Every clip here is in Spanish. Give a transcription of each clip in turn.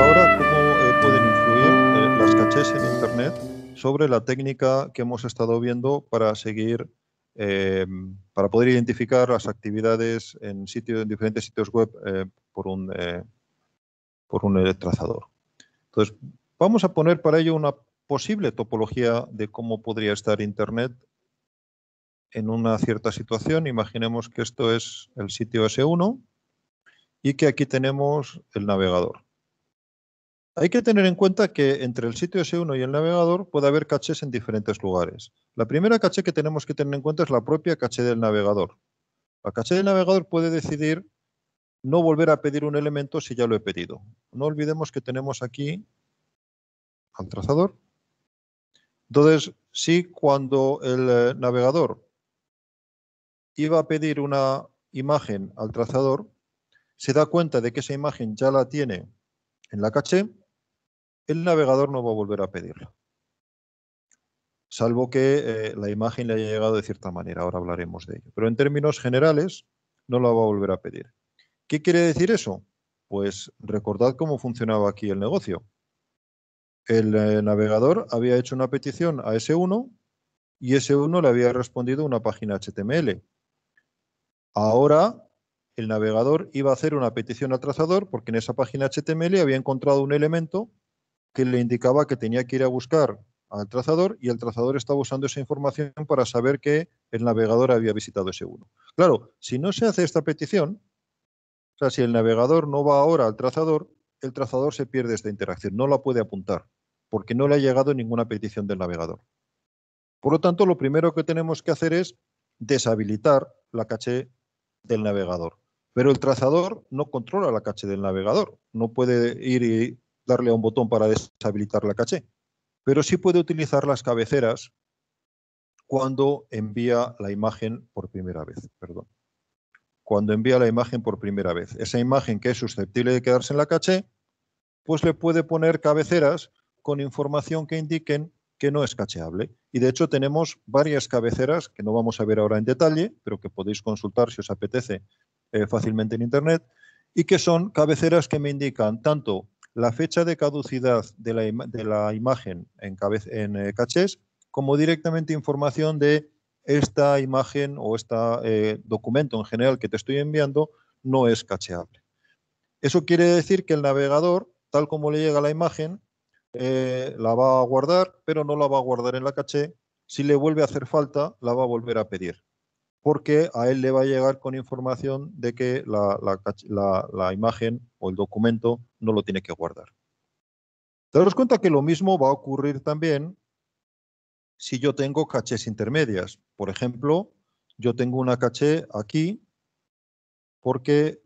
ahora cómo eh, pueden influir eh, las cachés en Internet sobre la técnica que hemos estado viendo para seguir, em, para poder identificar las actividades en, sitio, en diferentes sitios web eh, por, un, por un trazador. Entonces, vamos a poner para ello una posible topología de cómo podría estar Internet en una cierta situación. Imaginemos que esto es el sitio S1 y que aquí tenemos el navegador. Hay que tener en cuenta que entre el sitio S1 y el navegador puede haber cachés en diferentes lugares. La primera caché que tenemos que tener en cuenta es la propia caché del navegador. La caché del navegador puede decidir no volver a pedir un elemento si ya lo he pedido. No olvidemos que tenemos aquí al trazador. Entonces, si cuando el eh, navegador iba a pedir una imagen al trazador, se da cuenta de que esa imagen ya la tiene en la caché, el navegador no va a volver a pedirlo. Salvo que eh, la imagen le haya llegado de cierta manera, ahora hablaremos de ello. Pero en términos generales, no la va a volver a pedir. ¿Qué quiere decir eso? Pues recordad cómo funcionaba aquí el negocio. El eh, navegador había hecho una petición a S1 y S1 le había respondido una página HTML. Ahora el navegador iba a hacer una petición al trazador porque en esa página HTML había encontrado un elemento que le indicaba que tenía que ir a buscar al trazador y el trazador estaba usando esa información para saber que el navegador había visitado ese uno. Claro, si no se hace esta petición, o sea, si el navegador no va ahora al trazador, el trazador se pierde esta interacción, no la puede apuntar, porque no le ha llegado ninguna petición del navegador. Por lo tanto, lo primero que tenemos que hacer es deshabilitar la caché del navegador. Pero el trazador no controla la caché del navegador, no puede ir y darle a un botón para deshabilitar la caché, pero sí puede utilizar las cabeceras cuando envía la imagen por primera vez. Perdón. Cuando envía la imagen por primera vez. Esa imagen que es susceptible de quedarse en la caché, pues le puede poner cabeceras con información que indiquen que no es cacheable. Y de hecho tenemos varias cabeceras que no vamos a ver ahora en detalle, pero que podéis consultar si os apetece eh, fácilmente en Internet, y que son cabeceras que me indican tanto la fecha de caducidad de la, imagen en, en eh, cachés como directamente información de esta imagen o este documento en general que te estoy enviando no es cacheable. Eso quiere decir que el navegador, tal como le llega la imagen, eh, la va a guardar, pero no la va a guardar en la caché. Si le vuelve a hacer falta, la va a volver a pedir porque a él le va a llegar con información de que la, imagen o el documento no lo tiene que guardar. Daros cuenta que lo mismo va a ocurrir también si yo tengo cachés intermedias. Por ejemplo, yo tengo una caché aquí porque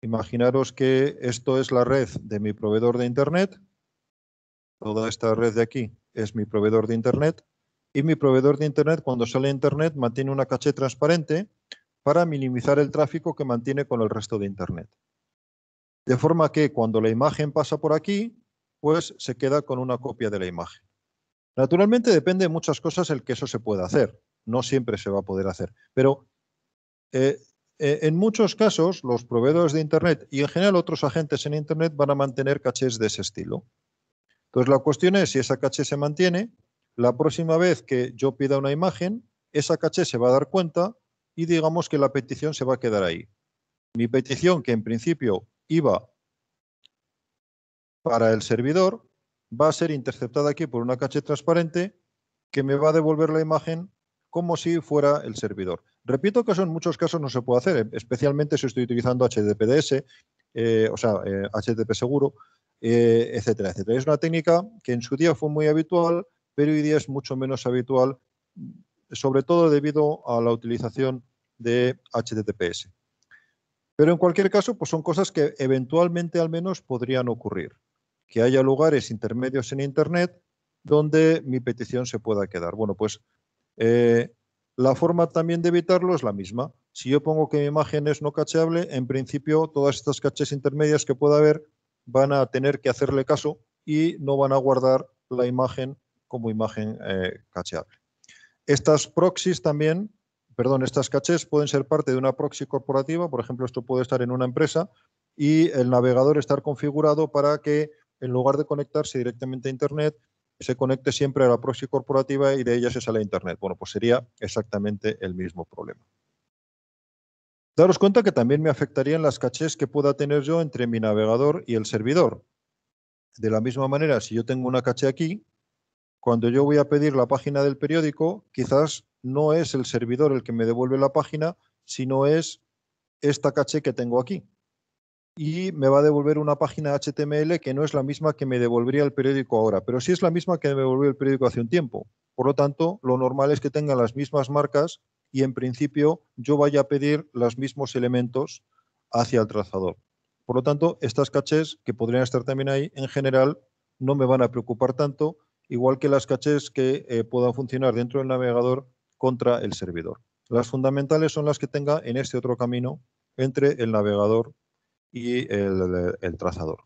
imaginaros que esto es la red de mi proveedor de Internet. Toda esta red de aquí es mi proveedor de Internet y mi proveedor de Internet, cuando sale a Internet, mantiene una caché transparente para minimizar el tráfico que mantiene con el resto de Internet. De forma que cuando la imagen pasa por aquí, pues se queda con una copia de la imagen. Naturalmente depende de muchas cosas el que eso se pueda hacer. No siempre se va a poder hacer. Pero eh, eh, en muchos casos los proveedores de Internet y en general otros agentes en Internet van a mantener cachés de ese estilo. Entonces la cuestión es si esa caché se mantiene, la próxima vez que yo pida una imagen, esa caché se va a dar cuenta y digamos que la petición se va a quedar ahí. Mi petición, que en principio iba para el servidor, va a ser interceptada aquí por una caché transparente que me va a devolver la imagen como si fuera el servidor. Repito que eso en muchos casos no se puede hacer, especialmente si estoy utilizando HTTPS, eh, o sea, HTTP eh, seguro, eh, etcétera, etcétera. Es una técnica que en su día fue muy habitual, pero hoy día es mucho menos habitual, sobre todo debido a la utilización de HTTPS. Pero en cualquier caso, pues son cosas que eventualmente al menos podrían ocurrir. Que haya lugares intermedios en Internet donde mi petición se pueda quedar. Bueno, pues eh, la forma también de evitarlo es la misma. Si yo pongo que mi imagen es no cacheable, en principio todas estas caches intermedias que pueda haber van a tener que hacerle caso y no van a guardar la imagen como imagen eh, cacheable. Estas proxies también, perdón, estas cachés pueden ser parte de una proxy corporativa, por ejemplo, esto puede estar en una empresa y el navegador estar configurado para que en lugar de conectarse directamente a Internet, se conecte siempre a la proxy corporativa y de ella se sale a Internet. Bueno, pues sería exactamente el mismo problema. Daros cuenta que también me afectarían las cachés que pueda tener yo entre mi navegador y el servidor. De la misma manera, si yo tengo una caché aquí, cuando yo voy a pedir la página del periódico, quizás no es el servidor el que me devuelve la página, sino es esta caché que tengo aquí. Y me va a devolver una página HTML que no es la misma que me devolvería el periódico ahora, pero sí es la misma que me devolvió el periódico hace un tiempo. Por lo tanto, lo normal es que tengan las mismas marcas y en principio yo vaya a pedir los mismos elementos hacia el trazador. Por lo tanto, estas cachés que podrían estar también ahí, en general, no me van a preocupar tanto igual que las cachés que eh, puedan funcionar dentro del navegador contra el servidor. Las fundamentales son las que tenga en este otro camino entre el navegador y el, trazador.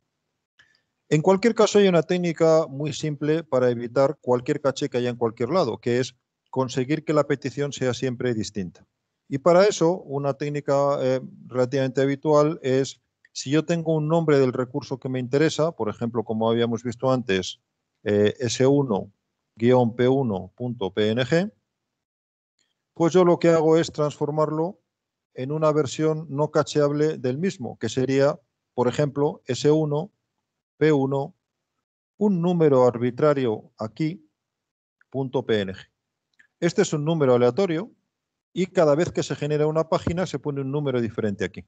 En cualquier caso, hay una técnica muy simple para evitar cualquier caché que haya en cualquier lado, que es conseguir que la petición sea siempre distinta. Y para eso, una técnica eh, relativamente habitual es, si yo tengo un nombre del recurso que me interesa, por ejemplo, como habíamos visto antes, eh, S1-P1.png, pues yo lo que hago es transformarlo en una versión no cacheable del mismo, que sería, por ejemplo, S1-P1, un número arbitrario aquí, .png. Este es un número aleatorio y cada vez que se genera una página se pone un número diferente aquí.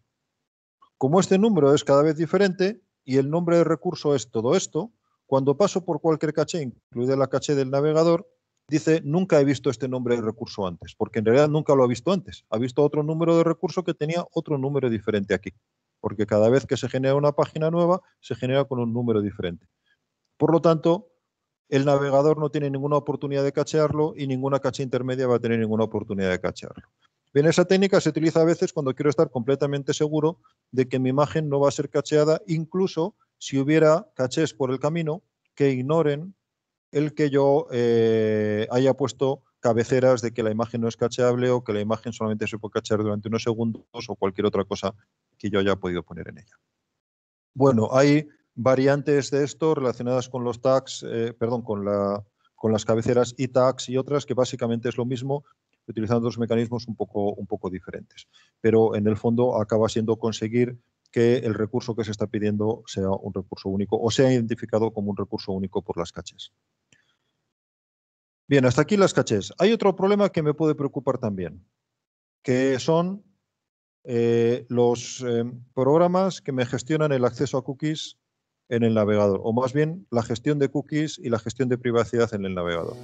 Como este número es cada vez diferente y el nombre de recurso es todo esto, cuando paso por cualquier caché, incluida la caché del navegador, dice, nunca he visto este nombre de recurso antes, porque en realidad nunca lo ha visto antes. Ha visto otro número de recurso que tenía otro número diferente aquí, porque cada vez que se genera una página nueva, se genera con un número diferente. Por lo tanto, el navegador no tiene ninguna oportunidad de cachearlo y ninguna caché intermedia va a tener ninguna oportunidad de cachearlo. Bien, esa técnica se utiliza a veces cuando quiero estar completamente seguro de que mi imagen no va a ser cacheada, incluso si hubiera cachés por el camino, que ignoren el que yo eh, haya puesto cabeceras de que la imagen no es cacheable o que la imagen solamente se puede cachear durante unos segundos o cualquier otra cosa que yo haya podido poner en ella. Bueno, hay variantes de esto relacionadas con los tags, eh, perdón, con, las cabeceras y tags y otras que básicamente es lo mismo, utilizando dos mecanismos un poco, un poco diferentes. Pero en el fondo acaba siendo conseguir que el recurso que se está pidiendo sea un recurso único o sea identificado como un recurso único por las caches. Bien, hasta aquí las caches. Hay otro problema que me puede preocupar también, que son eh, los em, programas que me gestionan el acceso a cookies en el navegador, o más bien la gestión de cookies y la gestión de privacidad en el navegador.